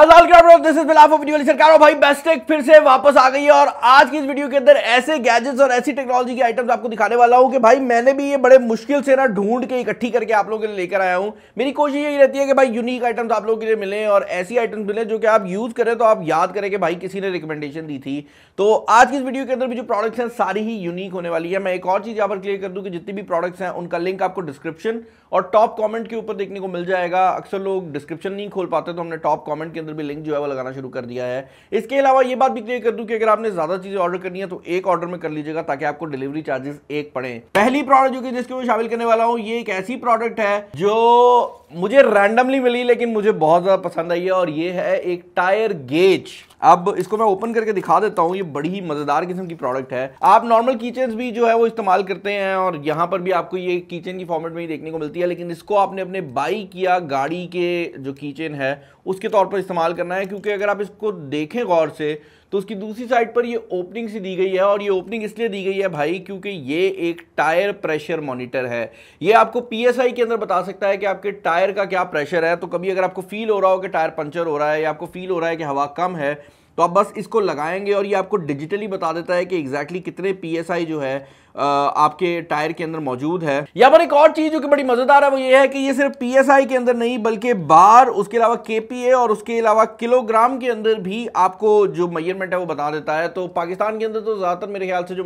this is बिलाफ of video सरकारो भाई बेस्टेक फिर से वापस आ गई है और आज की इस वीडियो के अंदर ऐसे गैजेट्स और ऐसी टेक्नोलॉजी के आइटम्स आपको दिखाने वाला हूँ कि भाई मैंने भी ये बड़े मुश्किल से ना ढूंढ के इकट्ठी करके आप लोगों के लिए लेकर आया हूँ मेरी कोशिश यही रहती है कि भाई यूनिक आइटम्स आप लोगों के लिए मिले और ऐसी आइटम्स मिले जो कि आप यूज करें तो आप याद करें कि भाई किसी ने रिकमेंडेशन दी थी तो आज की इस वीडियो के अंदर भी जो प्रोडक्ट्स हैं सारी ही यूनिक होने वाली है मैं एक और चीज़ यहाँ पर क्लियर कर दूँ कि जितनी भी प्रोडक्ट्स हैं उनका लिंक आपको डिस्क्रिप्शन और टॉप कॉमेंट के ऊपर देखने को मिल जाएगा अक्सर लोग डिस्क्रिप्शन नहीं खोल पाते तो हमने टॉप कॉमेंट के अंदर भी लिंक जो है वो लगाना शुरू कर दिया है इसके अलावा ये बात भी क्लियर कर दूं कि अगर आपने ज़्यादा चीज़ें ऑर्डर करनी है तो एक ऑर्डर में कर लीजिएगा ताकि आपको डिलीवरी चार्जेस एक पड़े पहली प्रोडक्ट जो कि जिसके मैं शामिल करने वाला हूँ ये एक ऐसी प्रोडक्ट है जो मुझे रैंडमली मिली लेकिन मुझे बहुत ज़्यादा पसंद आई है और ये है एक टायर गेज अब इसको मैं ओपन करके दिखा देता हूँ ये बड़ी ही मज़ेदार किस्म की प्रोडक्ट है आप नॉर्मल कीचन भी जो है वो इस्तेमाल करते हैं और यहाँ पर भी आपको ये किचन की फॉर्मेट में ही देखने को मिलती है लेकिन इसको आपने अपने बाइक या गाड़ी के जो कीचन है उसके तौर पर इस्तेमाल करना है क्योंकि अगर आप इसको देखें गौर से तो उसकी दूसरी साइड पर ये ओपनिंग सी दी गई है और ये ओपनिंग इसलिए दी गई है भाई क्योंकि ये एक टायर प्रेशर मॉनिटर है ये आपको पीएसआई के अंदर बता सकता है कि आपके टायर का क्या प्रेशर है तो कभी अगर आपको फील हो रहा हो कि टायर पंचर हो रहा है या आपको फील हो रहा है कि हवा कम है तो आप बस इसको लगाएंगे और ये आपको डिजिटली बता देता है कि एग्जैक्टली exactly कितने पी जो है आपके टायर के अंदर मौजूद है यहाँ पर एक और चीज जो कि बड़ी मजेदार है वो ये है कि ये सिर्फ पी के अंदर नहीं बल्कि बार उसके अलावा के और उसके अलावा किलोग्राम के अंदर भी आपको जो मैयरमेंट है वो बता देता है तो पाकिस्तान के अंदर तो ज्यादातर मेरे ख्याल से जो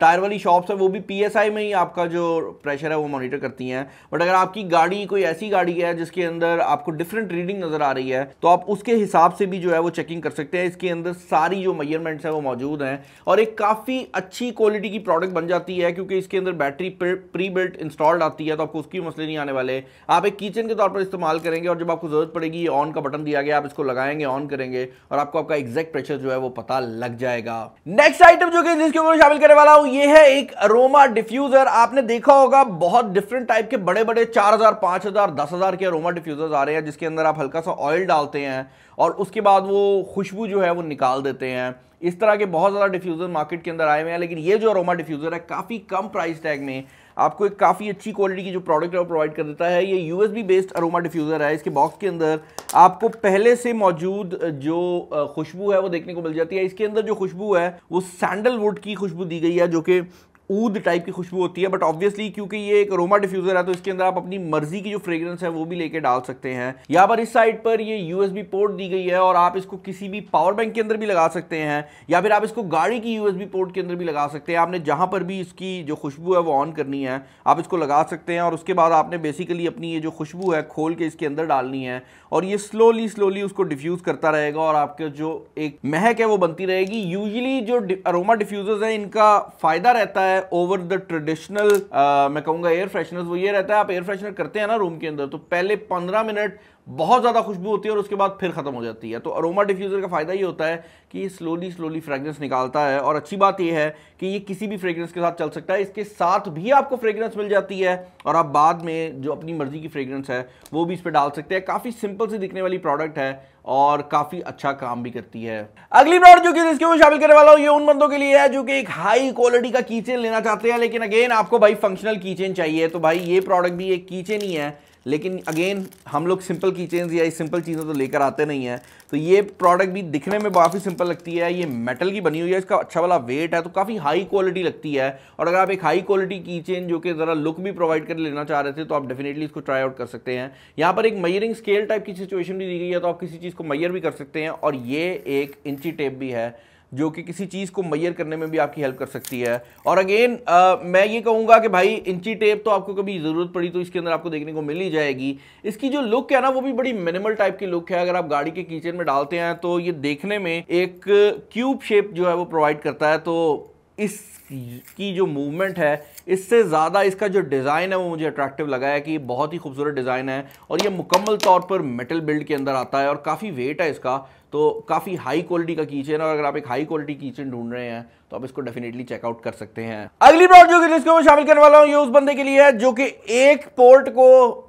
टायर वाली शॉप्स है वो भी पी में ही आपका जो प्रेशर है वो मॉनिटर करती हैं बट अगर आपकी गाड़ी कोई ऐसी गाड़ी है जिसके अंदर आपको डिफरेंट रीडिंग नजर आ रही है तो आप उसके हिसाब से भी जो है वो चेकिंग कर सकते हैं इसके अंदर सारी जो मैयरमेंट्स हैं वो मौजूद हैं और एक काफ़ी अच्छी क्वालिटी की प्रोडक्ट बन जाती है क्योंकि इसके अंदर बैटरी प्री बिल्ट इंस्टॉल्ड आती है तो आपको उसकी मसले नहीं आने वाले आप एक किचन के तौर पर इस्तेमाल करेंगे और जब आपको ज़रूरत पड़ेगी ऑन का बटन दिया गया आप इसको लगाएंगे ऑन करेंगे और आपको आपका एग्जैक्ट प्रेशर जो है वो पता लग जाएगा नेक्स्ट आइटम जो कि जिसके ऊपर शामिल करने वाला हूँ ये है एक अरोमा डिफ्यूजर आपने देखा होगा बहुत डिफरेंट टाइप के बड़े बड़े चार हजार पांच हजार दस हजार के अरोमा डिफ्यूजर आ रहे हैं जिसके अंदर आप हल्का सा ऑयल डालते हैं और उसके बाद वो खुशबू जो है वो निकाल देते हैं इस तरह के बहुत ज़्यादा डिफ्यूज़र मार्केट के अंदर आए हुए हैं लेकिन ये जो अरोमा डिफ्यूज़र है काफ़ी कम प्राइस टैग में आपको एक काफ़ी अच्छी क्वालिटी की जो प्रोडक्ट है वो प्रोवाइड कर देता है ये यू बेस्ड अरोमा डिफ्यूज़र है इसके बॉक्स के अंदर आपको पहले से मौजूद जो खुशबू है वो देखने को मिल जाती है इसके अंदर जो खुशबू है वो सैंडलवुड की खुशबू दी गई है जो कि ऊद टाइप की खुशबू होती है बट ऑब्वियसली क्योंकि ये एक रोमा डिफ्यूजर है तो इसके अंदर आप अपनी मर्जी की जो फ्रेग्रेंस है वो भी लेके डाल सकते हैं यहाँ पर इस साइड पर ये यूएसबी पोर्ट दी गई है और आप इसको किसी भी पावर बैंक के अंदर भी लगा सकते हैं या फिर आप इसको गाड़ी की यूएसबी पोर्ट के अंदर भी लगा सकते हैं आपने जहां पर भी इसकी जो खुशबू है वो ऑन करनी है आप इसको लगा सकते हैं और उसके बाद आपने बेसिकली अपनी ये जो खुशबू है खोल के इसके अंदर डालनी है और ये स्लोली स्लोली उसको डिफ्यूज़ करता रहेगा और आपके जो एक महक है वो बनती रहेगी यूजली जो अरोमा डिफ्यूज़र्स है इनका फ़ायदा रहता है है ओवर द ट्रेडिशनल मैं कहूंगा एयर फ्रेशनर वो ये रहता है आप एयर फ्रेशनर करते हैं ना रूम के अंदर तो पहले पंद्रह मिनट बहुत ज़्यादा खुशबू होती है और उसके बाद फिर ख़त्म हो जाती है तो अरोमा डिफ्यूज़र का फ़ायदा ये होता है कि ये स्लोली स्लोली फ्रेगरेंस निकालता है और अच्छी बात यह है कि ये किसी भी फ्रेगरेंस के साथ चल सकता है इसके साथ भी आपको फ्रेगरेंस मिल जाती है और आप बाद में जो अपनी मर्ज़ी की फ्रेगरेंस है वो भी इस पर डाल सकते हैं काफ़ी सिंपल से दिखने वाली प्रोडक्ट है और काफ़ी अच्छा काम भी करती है अगली प्रोडक्ट जो कि इसके में शामिल करने वाला हूँ ये उन बंदों के लिए है जो कि एक हाई क्वालिटी का कीचेन लेना चाहते हैं लेकिन अगेन आपको भाई फंक्शनल कीचेन चाहिए तो भाई ये प्रोडक्ट भी एक कीचेन ही है लेकिन अगेन हम लोग सिंपल की चेंज या सिंपल चीज़ें तो लेकर आते नहीं हैं तो ये प्रोडक्ट भी दिखने में काफ़ी सिंपल लगती है ये मेटल की बनी हुई है इसका अच्छा वाला वेट है तो काफ़ी हाई क्वालिटी लगती है और अगर आप एक हाई क्वालिटी की चेन जो कि ज़रा लुक भी प्रोवाइड कर लेना चाह रहे थे तो आप डेफिनेटली इसको ट्राई आउट कर सकते हैं यहाँ पर एक मयरिंग स्केल टाइप की सिचुएशन भी दी गई है तो आप किसी चीज़ को मैयर भी कर सकते हैं और ये एक इंची टेप भी है जो कि किसी चीज़ को मैयर करने में भी आपकी हेल्प कर सकती है और अगेन आ, मैं ये कहूँगा कि भाई इंची टेप तो आपको कभी ज़रूरत पड़ी तो इसके अंदर आपको देखने को मिल ही जाएगी इसकी जो लुक है ना वो भी बड़ी मिनिमल टाइप की लुक है अगर आप गाड़ी के किचन में डालते हैं तो ये देखने में एक क्यूब शेप जो है वो प्रोवाइड करता है तो इसकी जो मूवमेंट है इससे ज़्यादा इसका जो डिज़ाइन है वो मुझे अट्रैक्टिव लगा है कि बहुत ही खूबसूरत डिज़ाइन है और ये मुकम्मल तौर पर मेटल बिल्ड के अंदर आता है और काफ़ी वेट है इसका तो काफ़ी हाई क्वालिटी का कीचन और अगर आप एक हाई क्वालिटी कीचन ढूंढ रहे हैं तो आप इसको डेफिनेटली चेकआउट कर सकते हैं अगली ब्रॉड जो लिस्ट में शामिल करने वाला हूँ ये उस बंदे के लिए है जो कि एक पोर्ट को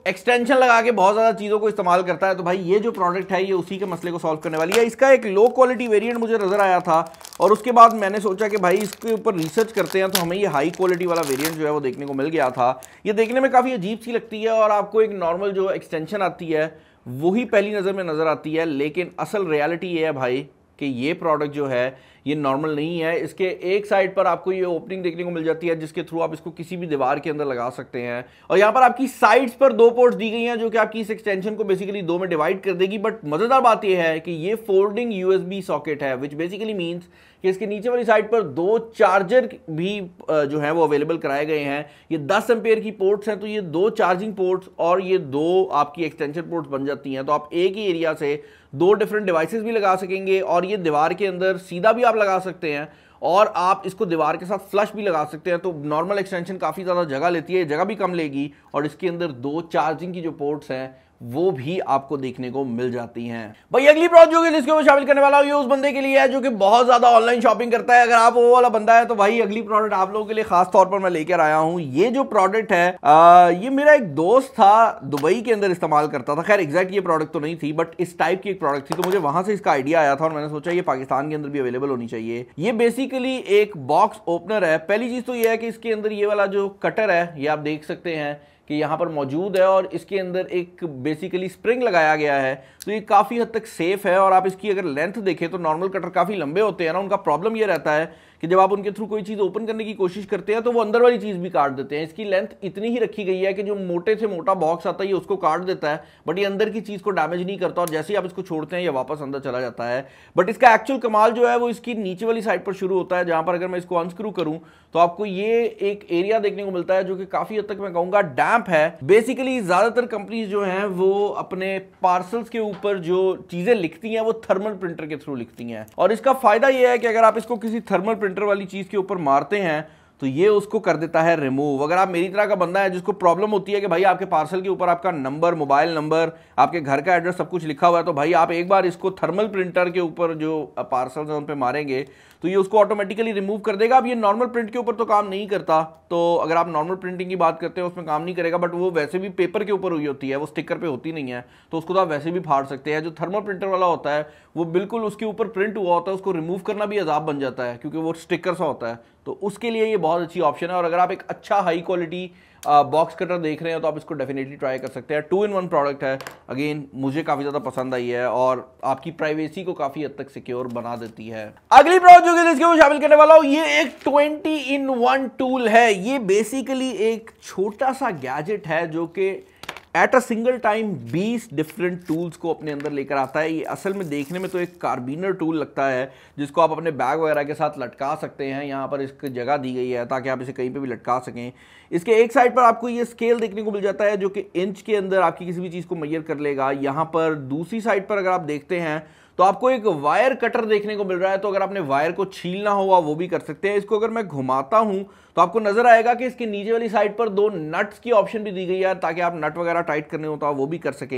एक्सटेंशन लगा के बहुत ज़्यादा चीज़ों को इस्तेमाल करता है तो भाई ये जो प्रोडक्ट है ये उसी के मसले को सॉल्व करने वाली है इसका एक लो क्वालिटी वेरियंट मुझे नज़र आया था और उसके बाद मैंने सोचा कि भाई इसके ऊपर रिसर्च करते हैं तो हमें ये हाई क्वालिटी वाला वेरियंट जो है वो देखने को मिल गया था ये देखने में काफ़ी अजीब सी लगती है और आपको एक नॉर्मल जो एक्सटेंशन आती है वही पहली नज़र में नज़र आती है लेकिन असल रियलिटी ये है भाई कि ये प्रोडक्ट जो है ये नॉर्मल नहीं है इसके एक साइड पर आपको ये ओपनिंग देखने को मिल जाती है जिसके थ्रू आप इसको किसी भी दीवार के अंदर लगा सकते हैं और यहाँ पर आपकी साइड्स पर दो पोर्ट्स दी गई हैं जो कि आपकी इस एक्सटेंशन को बेसिकली दो में डिवाइड कर देगी बट मजेदार बात यह है कि ये फोल्डिंग यूएसबी सॉकेट है विच बेसिकली मीन्स कि इसके नीचे वाली साइड पर दो चार्जर भी जो है वो अवेलेबल कराए गए हैं ये दस एम्पेयर की पोर्ट्स हैं तो ये दो चार्जिंग पोर्ट्स और ये दो आपकी एक्सटेंशन पोर्ट्स बन जाती हैं तो आप एक ही एरिया से दो डिफरेंट डिवाइसेस भी लगा सकेंगे और ये दीवार के अंदर सीधा भी आप आप लगा सकते हैं और आप इसको दीवार के साथ फ्लश भी लगा सकते हैं तो नॉर्मल एक्सटेंशन काफ़ी ज़्यादा जगह लेती है जगह भी कम लेगी और इसके अंदर दो चार्जिंग की जो पोर्ट्स हैं वो भी आपको देखने को मिल जाती हैं भाई अगली प्रॉड जो जिसको मैं शामिल करने वाला हूँ ये उस बंदे के लिए है जो कि बहुत ज़्यादा ऑनलाइन शॉपिंग करता है अगर आप वो वाला बंदा है तो भाई अगली प्रोडक्ट आप लोगों के लिए खास तौर पर मैं लेकर आया हूँ ये जो प्रोडक्ट है आ, ये मेरा एक दोस्त था दुबई के अंदर इस्तेमाल करता था खैर एग्जैक्ट ये प्रोडक्ट तो नहीं थी बट इस टाइप की एक प्रोडक्ट थी तो मुझे वहां से इसका आइडिया आया था और मैंने सोचा ये पाकिस्तान के अंदर भी अवेलेबल होनी चाहिए ये बेसिकली एक बॉक्स ओपनर है पहली चीज़ तो ये है कि इसके अंदर ये वाला जो कटर है ये आप देख सकते हैं कि यहाँ पर मौजूद है और इसके अंदर एक बेसिकली स्प्रिंग लगाया गया है तो ये काफ़ी हद तक सेफ़ है और आप इसकी अगर लेंथ देखें तो नॉर्मल कटर काफ़ी लंबे होते हैं ना उनका प्रॉब्लम ये रहता है कि जब आप उनके थ्रू कोई चीज़ ओपन करने की कोशिश करते हैं तो वो अंदर वाली चीज़ भी काट देते हैं इसकी लेंथ इतनी ही रखी गई है कि जो मोटे से मोटा बॉक्स आता है ये उसको काट देता है बट ये अंदर की चीज़ को डैमेज नहीं करता और जैसे ही आप इसको छोड़ते हैं ये वापस अंदर चला जाता है बट इसका एक्चुअल कमाल जो है वो इसकी नीचे वाली साइड पर शुरू होता है जहां पर अगर मैं इसको अनस्क्रू करूं तो आपको ये एक एरिया देखने को मिलता है जो कि काफ़ी हद तक मैं कहूंगा डैम्प है बेसिकली ज़्यादातर कंपनीज जो हैं वो अपने पार्सल्स के ऊपर जो चीज़ें लिखती हैं वो थर्मल प्रिंटर के थ्रू लिखती हैं और इसका फायदा ये है कि अगर आप इसको किसी थर्मल प्रिंटर सेंटर वाली चीज़ के ऊपर मारते हैं तो ये उसको कर देता है रिमूव अगर आप मेरी तरह का बंदा है जिसको प्रॉब्लम होती है कि भाई आपके पार्सल के ऊपर आपका नंबर मोबाइल नंबर आपके घर का एड्रेस सब कुछ लिखा हुआ है तो भाई आप एक बार इसको थर्मल प्रिंटर के ऊपर जो पार्सल है उन पर मारेंगे तो ये उसको ऑटोमेटिकली रिमूव कर देगा अब ये नॉर्मल प्रिंट के ऊपर तो काम नहीं करता तो अगर आप नॉर्मल प्रिंटिंग की बात करते हैं उसमें काम नहीं करेगा बट वो वैसे भी पेपर के ऊपर हुई होती है वो स्टिकर पे होती नहीं है तो उसको तो आप वैसे भी फाड़ सकते हैं जो थर्मल प्रिंटर वाला होता है वो बिल्कुल उसके ऊपर प्रिंट हुआ होता है उसको रिमूव करना भी अजाब बन जाता है क्योंकि वो स्टिकर सा होता है तो उसके लिए ये बहुत अच्छी ऑप्शन है और अगर आप एक अच्छा हाई क्वालिटी बॉक्स कटर देख रहे हैं तो आप इसको डेफिनेटली ट्राई कर सकते हैं टू इन वन प्रोडक्ट है अगेन मुझे काफ़ी ज़्यादा पसंद आई है और आपकी प्राइवेसी को काफ़ी हद तक सिक्योर बना देती है अगली प्रोडक्ट जो कि इसके में शामिल करने वाला हूँ ये एक ट्वेंटी इन वन टूल है ये बेसिकली एक छोटा सा गैजेट है जो कि at a single time 20 different tools को अपने अंदर लेकर आता है ये असल में देखने में तो एक कार्बिनर टूल लगता है जिसको आप अपने बैग वगैरह के साथ लटका सकते हैं यहाँ पर इसकी जगह दी गई है ताकि आप इसे कहीं पे भी लटका सकें इसके एक साइड पर आपको ये स्केल देखने को मिल जाता है जो कि इंच के अंदर आपकी किसी भी चीज़ को मैयर कर लेगा यहां पर दूसरी साइड पर अगर आप देखते हैं तो आपको एक वायर कटर देखने को मिल रहा है तो अगर आपने वायर को छीलना होगा वो भी कर सकते हैं इसको अगर मैं घुमाता हूं तो आपको नजर आएगा कि इसके नीचे वाली साइड पर दो नट्स की ऑप्शन भी दी गई है ताकि आप नट वगैरह टाइट करने होता तो वो भी कर सकें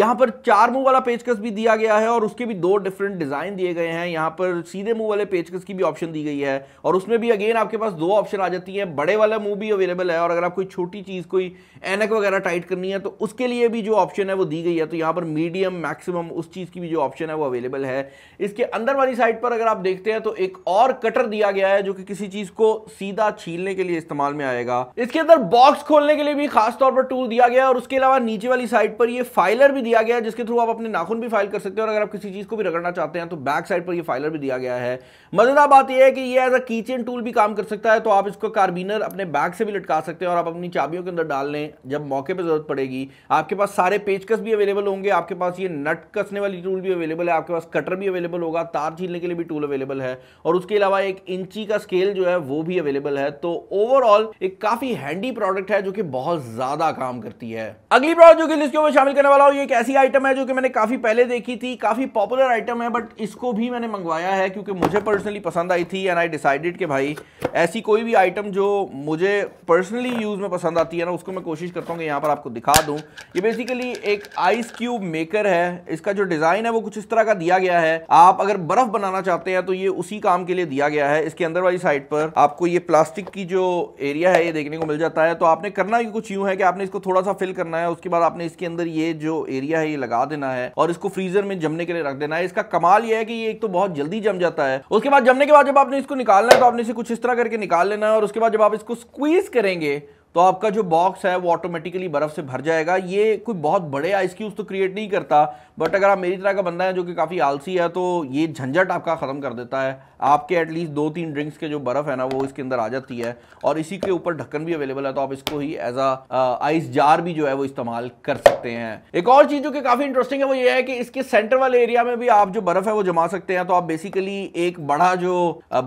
यहां पर चार मुंह वाला पेचकस भी दिया गया है और उसके भी दो डिफरेंट डिजाइन दिए गए हैं यहां पर सीधे मुंह वाले पेचकस की भी ऑप्शन दी गई है और उसमें भी अगेन आपके पास दो ऑप्शन आ जाती है बड़े वाला मुंह भी अवेलेबल है है और अगर आप कोई छोटी चीज़ कोई एनक वगैरह टाइट करनी है तो उसके लिए भी जो ऑप्शन है वो दी गई है तो यहाँ पर मीडियम मैक्सिमम उस चीज़ की भी जो ऑप्शन है वो अवेलेबल है इसके अंदर वाली साइड पर अगर आप देखते हैं तो एक और कटर दिया गया है जो कि किसी चीज़ को सीधा छीलने के लिए इस्तेमाल में आएगा इसके अंदर बॉक्स खोलने के लिए भी खासतौर पर टूल दिया गया है और उसके अलावा नीचे वाली साइड पर यह फाइलर भी दिया गया है जिसके थ्रू आप अपने नाखून भी फाइल कर सकते हैं और अगर आप किसी चीज़ को भी रगड़ना चाहते हैं तो बैक साइड पर यह फाइलर भी दिया गया है मजेदार बात यह है कि यह एज अ कीचेन टूल भी काम कर सकता है तो आप इसको कार्बिनर अपने बैग से भी लटका सकते हैं और आप अपनी चाबियों के अंदर डाल लें जब मौके पर ज़रूरत पड़ेगी आपके पास सारे पेचकस भी अवेलेबल होंगे आपके पास ये नट कसने वाली टूल भी अवेलेबल है आपके पास कटर भी अवेलेबल होगा तार छीलने के लिए भी टूल अवेलेबल है और उसके अलावा एक इंची का स्केल जो है वो भी अवेलेबल है तो ओवरऑल एक काफ़ी हैंडी प्रोडक्ट है जो कि बहुत ज़्यादा काम करती है अगली प्रोडक्ट जो कि लिस्ट में शामिल करने वाला हूँ एक ऐसी आइटम है जो कि मैंने काफ़ी पहले देखी थी काफ़ी पॉपुलर आइटम है बट इसको भी मैंने मंगवाया है क्योंकि मुझे पर्सनली पसंद आई थी एंड आई डिसाइडेड कि भाई ऐसी कोई भी आइटम जो मुझे पर्सनली पर्सनली यूज़ में पसंद आती है ना उसको मैं कोशिश करता हूँ कि यहाँ पर आपको दिखा दूँ ये बेसिकली एक आइस क्यूब मेकर है इसका जो डिज़ाइन है वो कुछ इस तरह का दिया गया है आप अगर बर्फ़ बनाना चाहते हैं तो ये उसी काम के लिए दिया गया है इसके अंदर वाली साइड पर आपको ये प्लास्टिक की जो एरिया है ये देखने को मिल जाता है तो आपने करना ही कुछ यूँ है कि आपने इसको थोड़ा सा फिल करना है उसके बाद आपने इसके अंदर ये जो एरिया है ये लगा देना है और इसको फ्रीजर में जमने के लिए रख देना है इसका कमाल ये है कि ये एक तो बहुत जल्दी जम जाता है उसके बाद जमने के बाद जब आपने इसको निकालना है तो आपने इसे कुछ इस तरह करके निकाल लेना है और उसके बाद जब आप इसको स्क्वीज करेंगे करेंगे तो आपका जो बॉक्स है वो ऑटोमेटिकली बर्फ़ से भर जाएगा ये कोई बहुत बड़े आइस क्यूब्स तो क्रिएट नहीं करता बट अगर आप मेरी तरह का बंदा है जो कि काफ़ी आलसी है तो ये झंझट आपका ख़त्म कर देता है आपके एटलीस्ट दो तीन ड्रिंक्स के जो बर्फ़ है ना वो इसके अंदर आ जाती है और इसी के ऊपर ढक्कन भी अवेलेबल है तो आप इसको ही एज आ आइस जार भी जो है वो इस्तेमाल कर सकते हैं एक और चीज़ जो कि काफ़ी इंटरेस्टिंग है वो ये है कि इसके सेंटर वाले एरिया में भी आप जो बर्फ़ है वो जमा सकते हैं तो आप बेसिकली एक बड़ा जो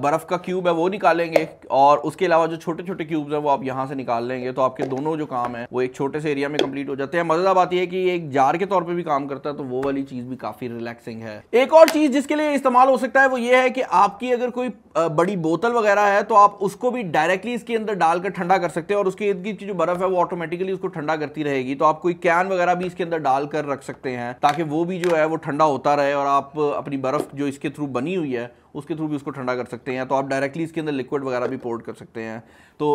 बर्फ़ का क्यूब है वो निकालेंगे और उसके अलावा जो छोटे छोटे क्यूब्स हैं वो आप यहाँ से निकाल लेंगे करेंगे तो आपके दोनों जो काम है वो एक छोटे से एरिया में कंप्लीट हो जाते हैं मजेदार बात यह है कि एक जार के तौर पर भी काम करता है तो वो वाली चीज भी काफी रिलैक्सिंग है एक और चीज जिसके लिए इस्तेमाल हो सकता है वो ये है कि आपकी अगर कोई बड़ी बोतल वगैरह है तो आप उसको भी डायरेक्टली इसके अंदर डालकर ठंडा कर सकते हैं और उसके इर्द की जो बर्फ है वो ऑटोमेटिकली उसको ठंडा करती रहेगी तो आप कोई कैन वगैरह भी इसके अंदर डालकर रख सकते हैं ताकि वो भी जो है वो ठंडा होता रहे और आप अपनी बर्फ जो इसके थ्रू बनी हुई है उसके थ्रू भी उसको ठंडा कर सकते हैं तो आप डायरेक्टली इसके अंदर लिक्विड वगैरह भी पोर्ट कर सकते हैं तो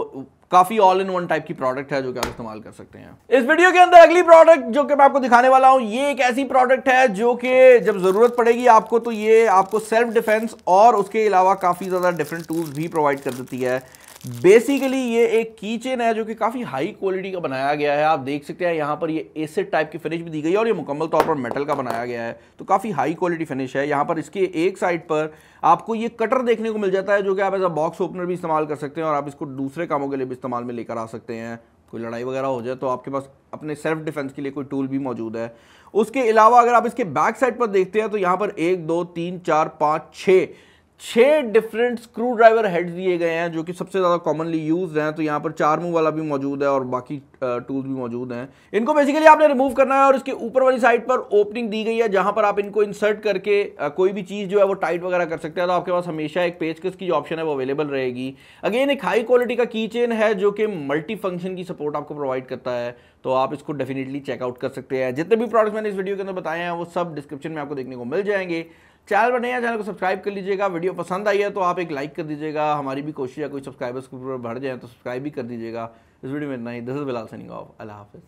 काफ़ी ऑल इन वन टाइप की प्रोडक्ट है जो कि आप इस्तेमाल कर सकते हैं इस वीडियो के अंदर अगली प्रोडक्ट जो कि मैं आपको दिखाने वाला हूं ये एक ऐसी प्रोडक्ट है जो कि जब ज़रूरत पड़ेगी आपको तो ये आपको सेल्फ डिफेंस और उसके अलावा काफ़ी ज़्यादा डिफरेंट टूल्स भी प्रोवाइड कर देती है बेसिकली ये एक की चेन है जो कि काफ़ी हाई क्वालिटी का बनाया गया है आप देख सकते हैं यहाँ पर ये एसिड टाइप की फिनिश भी दी गई है और ये मुकम्मल तौर पर मेटल का बनाया गया है तो काफ़ी हाई क्वालिटी फिनिश है यहाँ पर इसके एक साइड पर आपको ये कटर देखने को मिल जाता है जो कि आप एज अ बॉक्स ओपनर भी इस्तेमाल कर सकते हैं और आप इसको दूसरे कामों के लिए भी इस्तेमाल में लेकर आ सकते हैं कोई लड़ाई वगैरह हो जाए तो आपके पास अपने सेल्फ डिफेंस के लिए कोई टूल भी मौजूद है उसके अलावा अगर आप इसके बैक साइड पर देखते हैं तो यहाँ पर एक दो तीन चार पाँच छः छह डिफरेंट स्क्रू ड्राइवर हेड दिए गए हैं जो कि सबसे ज़्यादा कॉमनली यूज हैं तो यहाँ पर चार मुंह वाला भी मौजूद है और बाकी टूल्स भी मौजूद हैं इनको बेसिकली आपने रिमूव करना है और इसके ऊपर वाली साइड पर ओपनिंग दी गई है जहां पर आप इनको इंसर्ट करके कोई भी चीज़ जो है वो टाइट वगैरह कर सकते हैं तो आपके पास हमेशा एक पेचकस की जो ऑप्शन है वो अवेलेबल रहेगी अगेन एक हाई क्वालिटी का की चेन है जो कि मल्टी फंक्शन की सपोर्ट आपको प्रोवाइड करता है तो आप इसको डेफिनेटली चेकआउट कर सकते हैं जितने भी प्रोडक्ट मैंने इस वीडियो के अंदर बताए हैं वो सब डिस्क्रिप्शन में आपको देखने को मिल जाएंगे चैनल पर नया चैनल को सब्सक्राइब कर लीजिएगा वीडियो पसंद आई है तो आप एक लाइक कर दीजिएगा हमारी भी कोशिश है कोई सब्सक्राइबर्स के ऊपर बढ़ जाए तो सब्सक्राइब भी कर दीजिएगा इस वीडियो में इतना ही this is Bilal signing off अल्लाह हाफिज़